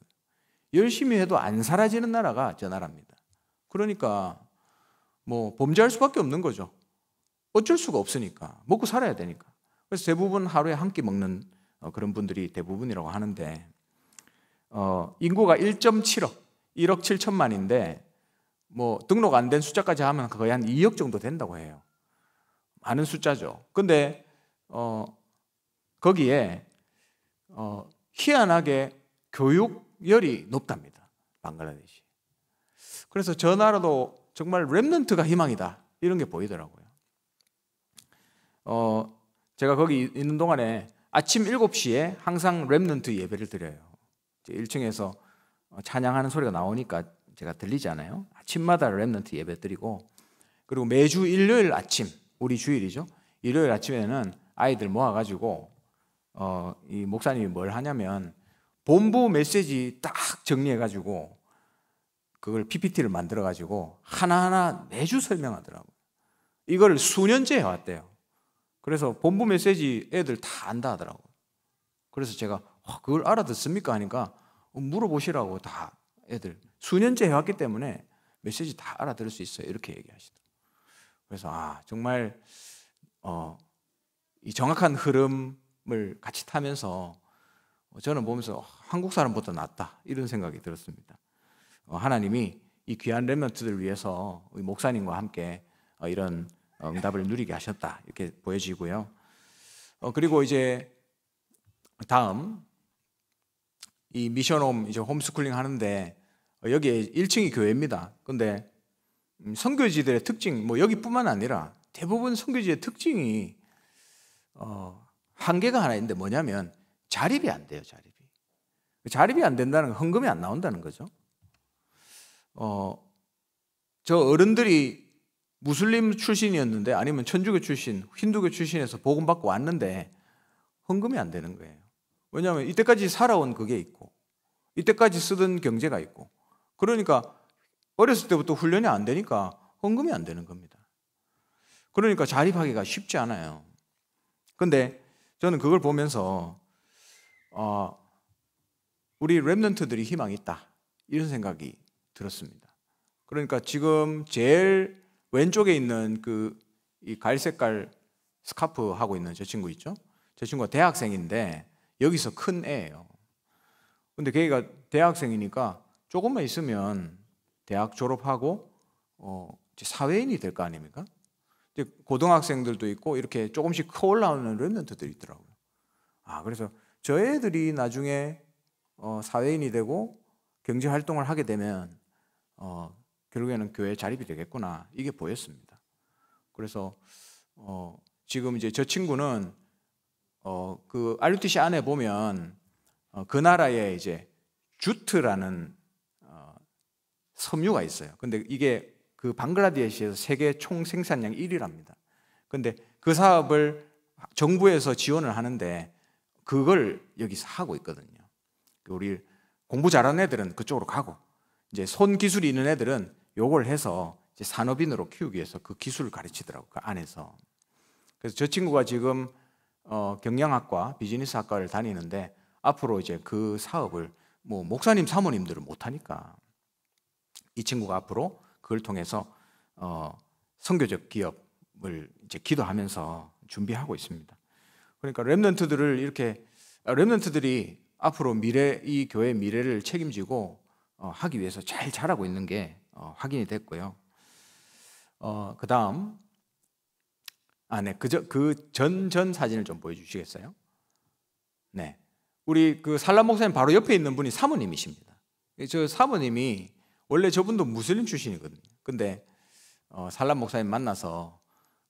열심히 해도 안 사라지는 나라가 저 나라입니다. 그러니까 뭐 범죄할 수밖에 없는 거죠. 어쩔 수가 없으니까 먹고 살아야 되니까. 그래서 대부분 하루에 한 끼 먹는 어, 그런 분들이 대부분이라고 하는데 어, 인구가 1.7억, 1억 7천만인데 뭐 등록 안 된 숫자까지 하면 거의 한 2억 정도 된다고 해요. 많은 숫자죠. 근데 어, 거기에 어, 희한하게 교육열이 높답니다. 방글라데시. 그래서 저 나라도 정말 랩런트가 희망이다. 이런 게 보이더라고요. 어, 제가 거기 있는 동안에 아침 7시에 항상 랩런트 예배를 드려요. 1층에서 찬양하는 소리가 나오니까 제가 들리잖아요. 아침마다 랩런트 예배 드리고 그리고 매주 일요일 아침, 우리 주일이죠. 일요일 아침에는 아이들 모아가지고 어, 이 목사님이 뭘 하냐면 본부 메시지 딱 정리해가지고 그걸 PPT를 만들어가지고 하나하나 매주 설명하더라고요. 이걸 수년째 해왔대요. 그래서 본부 메시지 애들 다 안다 하더라고요. 그래서 제가 그걸 알아듣습니까? 하니까 물어보시라고 다 애들 수년째 해왔기 때문에 메시지 다 알아들을 수 있어요. 이렇게 얘기하시더라고요. 그래서 아 정말 어, 이 정확한 흐름을 같이 타면서 어, 저는 보면서 어, 한국 사람보다 낫다 이런 생각이 들었습니다. 어, 하나님이 이 귀한 렘넌트들 위해서 목사님과 함께 이런 응답을 누리게 하셨다 이렇게 보여지고요. 그리고 이제 다음 이 미션홈 이제 홈스쿨링 하는데 여기 1층이 교회입니다. 근데 음, 선교지들의 특징 뭐 여기뿐만 아니라 대부분 선교지의 특징이 어, 한계가 하나 있는데 뭐냐면 자립이 안 돼요, 자립이. 자립이 안 된다는 건 헌금이 안 나온다는 거죠. 어, 저 어른들이 무슬림 출신이었는데 아니면 천주교 출신, 힌두교 출신에서 복음 받고 왔는데 헌금이 안 되는 거예요. 왜냐하면 이때까지 살아온 그게 있고 이때까지 쓰던 경제가 있고 그러니까 어렸을 때부터 훈련이 안 되니까 헌금이 안 되는 겁니다. 그러니까 자립하기가 쉽지 않아요. 근데 저는 그걸 보면서 어, 우리 랩런트들이 희망이 있다 이런 생각이 들었습니다. 그러니까 지금 제일 왼쪽에 있는 그 이 갈색깔 스카프 하고 있는 저 친구 있죠? 저 친구가 대학생인데 여기서 큰 애예요. 근데 걔가 대학생이니까 조금만 있으면 대학 졸업하고 어, 사회인이 될 거 아닙니까? 고등학생들도 있고 이렇게 조금씩 커 올라오는 랩런트들이 있더라고요. 아 그래서 저 애들이 나중에 어, 사회인이 되고 경제 활동을 하게 되면 어, 결국에는 교회 자립이 되겠구나 이게 보였습니다. 그래서 어, 지금 이제 저 친구는 어, 그 RUTC 안에 보면 어, 그 나라에 이제 주트라는 어, 섬유가 있어요. 근데 이게 그 방글라데시에서 세계 총 생산량 1위랍니다. 근데 그 사업을 정부에서 지원을 하는데 그걸 여기서 하고 있거든요. 그 우리 공부 잘하는 애들은 그쪽으로 가고 이제 손 기술이 있는 애들은 요걸 해서 산업인으로 키우기 위해서 그 기술을 가르치더라고 그 안에서. 그래서 저 친구가 지금 어, 경영학과 비즈니스학과를 다니는데 앞으로 이제 그 사업을 뭐 목사님 사모님들은 못하니까 이 친구가 앞으로 그걸 통해서 어, 선교적 기업을 이제 기도하면서 준비하고 있습니다. 그러니까 렘넌트들을 이렇게 아, 렘넌트들이 앞으로 미래 이 교회 미래를 책임지고 어, 하기 위해서 잘 자라고 있는 게 어, 확인이 됐고요. 어, 그다음 아, 네. 그저 그전전 사진을 좀 보여 주시겠어요? 네. 우리 그 산란 목사님 바로 옆에 있는 분이 사모님이십니다. 저 사모님이 원래 저분도 무슬림 출신이거든요. 근데 어, 살람 목사님 만나서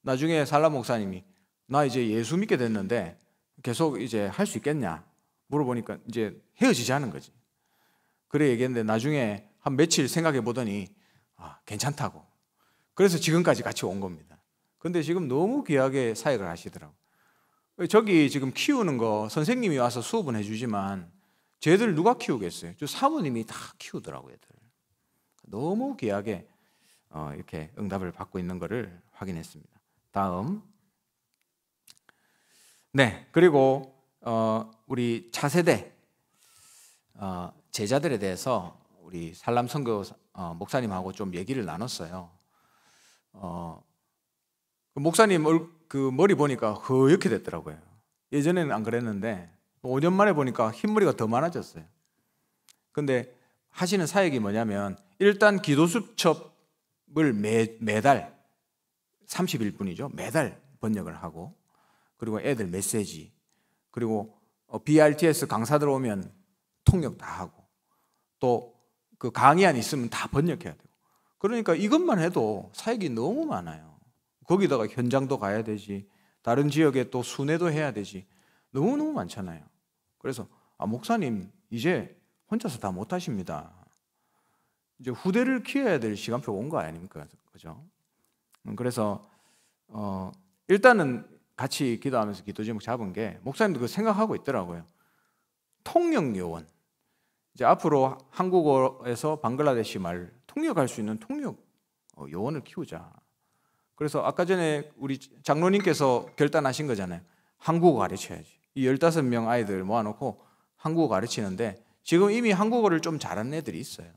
나중에 살람 목사님이 나 이제 예수 믿게 됐는데 계속 이제 할 수 있겠냐 물어보니까 이제 헤어지자는 거지. 그래 얘기했는데 나중에 한 며칠 생각해 보더니 아, 괜찮다고. 그래서 지금까지 같이 온 겁니다. 근데 지금 너무 귀하게 사역을 하시더라고. 저기 지금 키우는 거 선생님이 와서 수업은 해주지만 쟤들 누가 키우겠어요? 저 사모님이 다 키우더라고요, 얘들. 너무 귀하게 어, 이렇게 응답을 받고 있는 것을 확인했습니다. 다음. 네, 그리고 어, 우리 차세대 어, 제자들에 대해서 우리 살람 선교 어, 목사님하고 좀 얘기를 나눴어요. 어, 그 목사님 그 머리 보니까 허옇게 됐더라고요. 예전에는 안 그랬는데 5년 만에 보니까 흰머리가 더 많아졌어요. 근데 하시는 사역이 뭐냐면 일단 기도수첩을 매, 매달 30일뿐이죠. 매달 번역을 하고 그리고 애들 메시지 그리고 어, BRTS 강사 들어오면 통역 다 하고 또 그 강의안 있으면 다 번역해야 되고 그러니까 이것만 해도 사역이 너무 많아요. 거기다가 현장도 가야 되지 다른 지역에 또 순회도 해야 되지 너무너무 많잖아요. 그래서 아 목사님 이제 혼자서 다 못하십니다. 이제 후대를 키워야 될 시간표가 온 거 아닙니까? 그죠? 음, 그래서 어, 일단은 같이 기도하면서 기도 제목 잡은 게 목사님도 그 생각하고 있더라고요. 통역 요원. 이제 앞으로 한국어에서 방글라데시 말 통역할 수 있는 통역 어, 요원을 키우자. 그래서 아까 전에 우리 장로님께서 결단하신 거잖아요. 한국어 가르쳐야지. 이 15명 아이들 모아놓고 한국어 가르치는데 지금 이미 한국어를 좀 잘하는 애들이 있어요.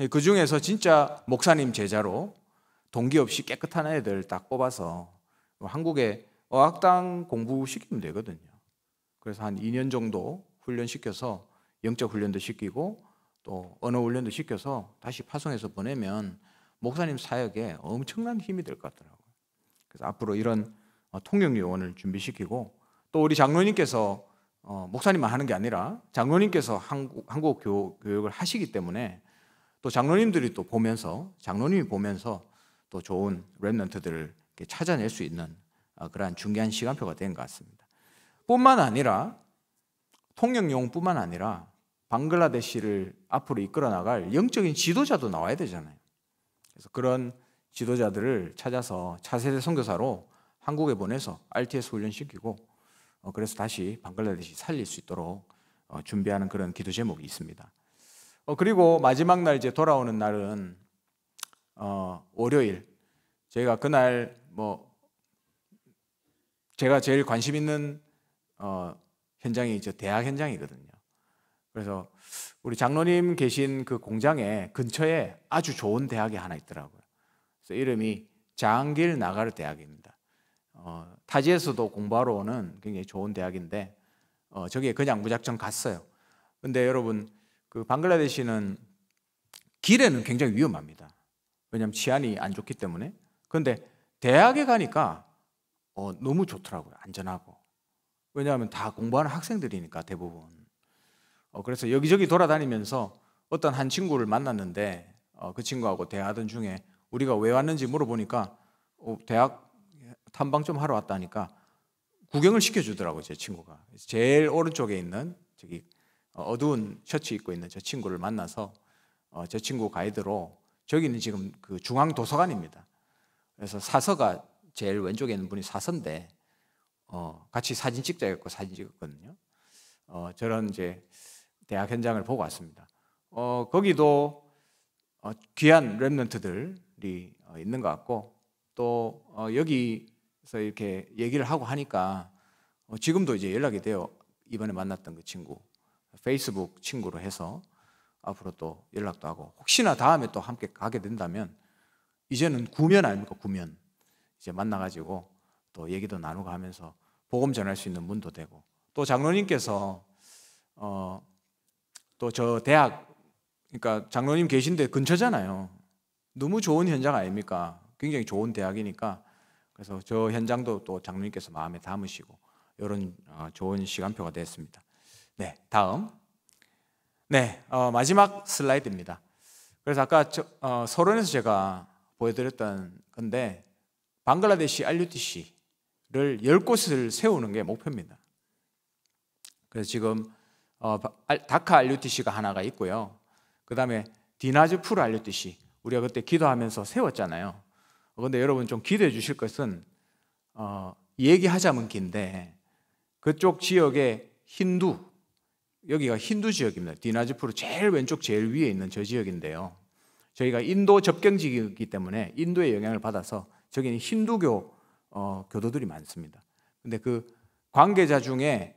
예, 그 중에서 진짜 목사님 제자로 동기 없이 깨끗한 애들 딱 뽑아서 한국에 어학당 공부시키면 되거든요. 그래서 한 2년 정도 훈련시켜서 영적 훈련도 시키고 또 언어 훈련도 시켜서 다시 파송해서 보내면 목사님 사역에 엄청난 힘이 될 것 같더라고요. 그래서 앞으로 이런 어, 통역 요원을 준비시키고 또 우리 장로님께서 어, 목사님만 하는 게 아니라 장로님께서 한국, 한국 교, 육을 하시기 때문에 또 장로님들이 또 보면서 장로님이 보면서 또 좋은 랩런트들을 찾아낼 수 있는 어, 그러한 중요한 시간표가 된 것 같습니다. 뿐만 아니라 통영용뿐만 아니라 방글라데시를 앞으로 이끌어 나갈 영적인 지도자도 나와야 되잖아요. 그래서 그런 지도자들을 찾아서 차세대 선교사로 한국에 보내서 RTS 훈련시키고 어, 그래서 다시 방글라데시 살릴 수 있도록 어, 준비하는 그런 기도 제목이 있습니다. 어, 그리고 마지막 날 이제 돌아오는 날은 월요일 저가 그날 뭐 제가 제일 관심 있는 현장이 이제 대학 현장이거든요. 그래서 우리 장로님 계신 그 공장에 근처에 아주 좋은 대학이 하나 있더라고요. 그래서 이름이 장길 나가르 대학입니다. 어, 타지에서도 공부하러 오는 굉장히 좋은 대학인데 어, 저기에 그냥 무작정 갔어요. 근데 여러분 그 방글라데시는 길에는 굉장히 위험합니다. 왜냐하면 치안이 안 좋기 때문에. 그런데 대학에 가니까 어, 너무 좋더라고요. 안전하고. 왜냐하면 다 공부하는 학생들이니까 대부분. 어, 그래서 여기저기 돌아다니면서 어떤 한 친구를 만났는데 어, 그 친구하고 대화하던 중에 우리가 왜 왔는지 물어보니까 어, 대학 탐방 좀 하러 왔다니까 구경을 시켜주더라고요, 제 친구가. 제일 오른쪽에 있는 저기 어, 어두운 셔츠 입고 있는 저 친구를 만나서 어, 저 친구 가이드로 저기는 지금 그 중앙 도서관입니다. 그래서 사서가 제일 왼쪽에 있는 분이 사서인데 어, 같이 사진 찍자 했고 사진 찍었거든요. 어, 저런 이제 대학 현장을 보고 왔습니다. 어, 거기도 어, 귀한 랩런트들이 어, 있는 것 같고 또 어, 여기 그래서 이렇게 얘기를 하고 하니까 어, 지금도 이제 연락이 돼요. 이번에 만났던 그 친구. 페이스북 친구로 해서 앞으로 또 연락도 하고 혹시나 다음에 또 함께 가게 된다면 이제는 구면 아닙니까? 구면. 이제 만나가지고 또 얘기도 나누고 하면서 복음 전할 수 있는 문도 되고 또 장로님께서 어, 또 저 대학 그러니까 장로님 계신데 근처잖아요. 너무 좋은 현장 아닙니까? 굉장히 좋은 대학이니까 그래서 저 현장도 또 장로님께서 마음에 담으시고 이런 어, 좋은 시간표가 됐습니다. 네, 다음. 네, 어, 마지막 슬라이드입니다. 그래서 아까 저, 어, 서론에서 제가 보여드렸던 건데 방글라데시 RUTC를 열 곳을 세우는 게 목표입니다. 그래서 지금 어, 다카 RUTC가 하나가 있고요. 그 다음에 디나즈 풀 RUTC 우리가 그때 기도하면서 세웠잖아요. 그런데 여러분 좀 기도해 주실 것은 어, 얘기하자면 긴데 그쪽 지역의 힌두 여기가 힌두 지역입니다. 디나지프로 제일 왼쪽 제일 위에 있는 저 지역인데요. 저희가 인도 접경지이기 때문에 인도의 영향을 받아서 저기는 힌두교 어, 교도들이 많습니다. 근데 그 관계자 중에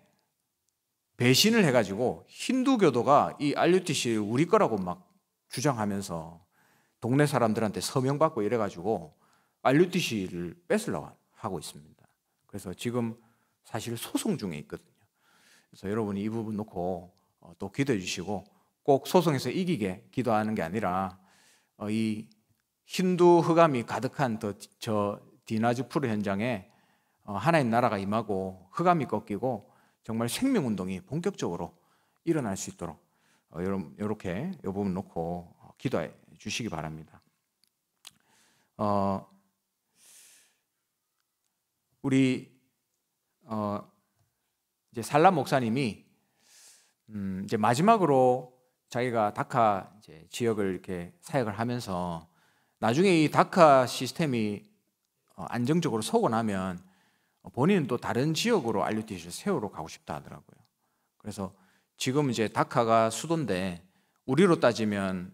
배신을 해가지고 힌두교도가 이 RUTC 우리 거라고 막 주장하면서 동네 사람들한테 서명받고 이래가지고 알류티시를 뺏으려고 하고 있습니다. 그래서 지금 사실 소송 중에 있거든요. 그래서 여러분이 이 부분 놓고 어, 또 기도해 주시고 꼭 소송에서 이기게 기도하는 게 아니라 어, 이 힌두 흑암이 가득한 저 디나주푸르 현장에 어, 하나의 나라가 임하고 흑암이 꺾이고 정말 생명운동이 본격적으로 일어날 수 있도록 여러분 이렇게 이 부분 놓고 기도해 주시기 바랍니다. 어, 우리 어 이제 살람 목사님이 음 이제 마지막으로 자기가 다카 이제 지역을 이렇게 사역을 하면서 나중에 이 다카 시스템이 어, 안정적으로 서고 나면 본인은 또 다른 지역으로 알류티시 세우러 가고 싶다 하더라고요. 그래서 지금 이제 다카가 수도인데 우리로 따지면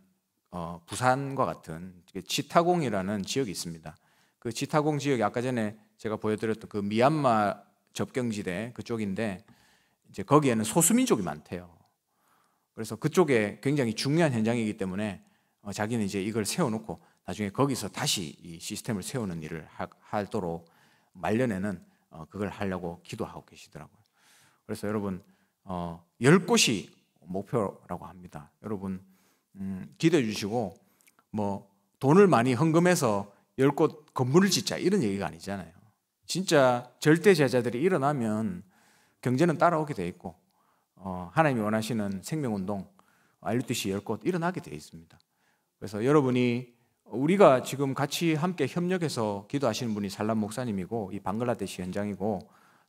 어, 부산과 같은 지타공이라는 지역이 있습니다. 그 지타공 지역이 아까 전에 제가 보여드렸던 그 미얀마 접경지대 그쪽인데 이제 거기에는 소수민족이 많대요. 그래서 그쪽에 굉장히 중요한 현장이기 때문에 어, 자기는 이제 이걸 세워놓고 나중에 거기서 다시 이 시스템을 세우는 일을 하, 하도록 말년에는 어, 그걸 하려고 기도하고 계시더라고요. 그래서 여러분 어, 열 곳이 목표라고 합니다. 여러분 음, 기대해 주시고 뭐 돈을 많이 헌금해서 열 곳 건물을 짓자 이런 얘기가 아니잖아요. 진짜 절대 제자들이 일어나면 경제는 따라오게 돼 있고 어, 하나님이 원하시는 생명운동 알류듯이 열꽃 일어나게 돼 있습니다. 그래서 여러분이 우리가 지금 같이 함께 협력해서 기도하시는 분이 산란 목사님이고 이 방글라데시 현장이고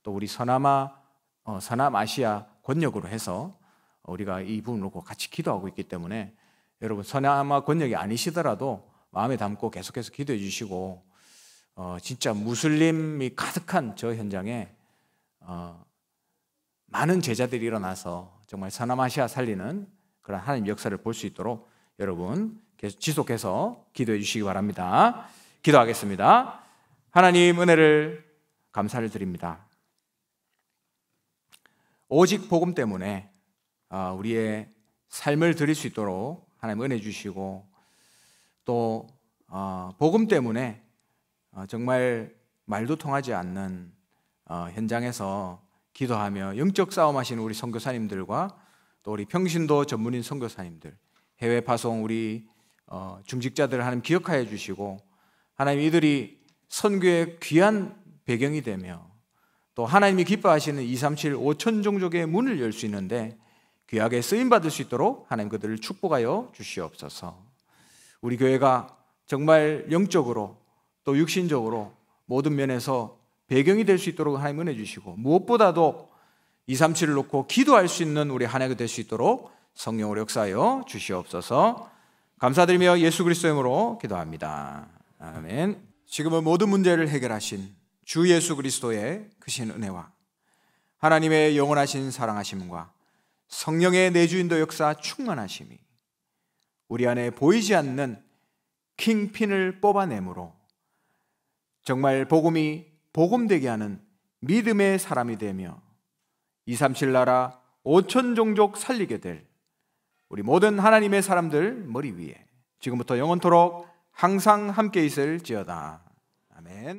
또 우리 서남아 어, 서남아시아 권역으로 해서 우리가 이 부분을 놓고 같이 기도하고 있기 때문에 여러분 서남아 권역이 아니시더라도 마음에 담고 계속해서 기도해 주시고 어, 진짜 무슬림이 가득한 저 현장에 어, 많은 제자들이 일어나서 정말 서남아시아 살리는 그런 하나님 역사를 볼 수 있도록 여러분 계속 지속해서 기도해 주시기 바랍니다. 기도하겠습니다. 하나님 은혜를 감사를 드립니다. 오직 복음 때문에 어, 우리의 삶을 드릴 수 있도록 하나님 은혜 주시고 또 어, 복음 때문에 어, 정말 말도 통하지 않는 어, 현장에서 기도하며 영적 싸움하시는 우리 선교사님들과 또 우리 평신도 전문인 선교사님들 해외 파송 우리 어, 중직자들 하나님 기억하여 주시고 하나님 이들이 선교의 귀한 배경이 되며 또 하나님이 기뻐하시는 237 5천 종족의 문을 열 수 있는데 귀하게 쓰임 받을 수 있도록 하나님 그들을 축복하여 주시옵소서. 우리 교회가 정말 영적으로 또 육신적으로 모든 면에서 배경이 될 수 있도록 하나님 은혜 주시고 무엇보다도 237을 놓고 기도할 수 있는 우리 한해가될 수 있도록 성령으로 역사하여 주시옵소서 감사드리며 예수 그리스도의 이으로 기도합니다. 아멘. 지금은 모든 문제를 해결하신 주 예수 그리스도의 크신 은혜와 하나님의 영원하신 사랑하심과 성령의 내주인도 역사 충만하심이 우리 안에 보이지 않는 킹핀을 뽑아내므로 정말 복음이 복음되게 하는 믿음의 사람이 되며 이삼7 나라 오천 종족 살리게 될 우리 모든 하나님의 사람들 머리 위에 지금부터 영원토록 항상 함께 있을 지어다. 아멘.